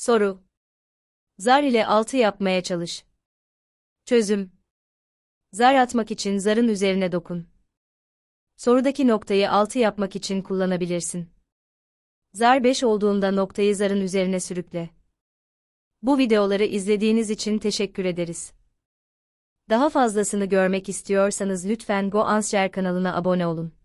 Soru. Zar ile altı yapmaya çalış. Çözüm. Zar atmak için zarın üzerine dokun. Sorudaki noktayı altı yapmak için kullanabilirsin. Zar 5 olduğunda noktayı zarın üzerine sürükle. Bu videoları izlediğiniz için teşekkür ederiz. Daha fazlasını görmek istiyorsanız lütfen GoAnsher kanalına abone olun.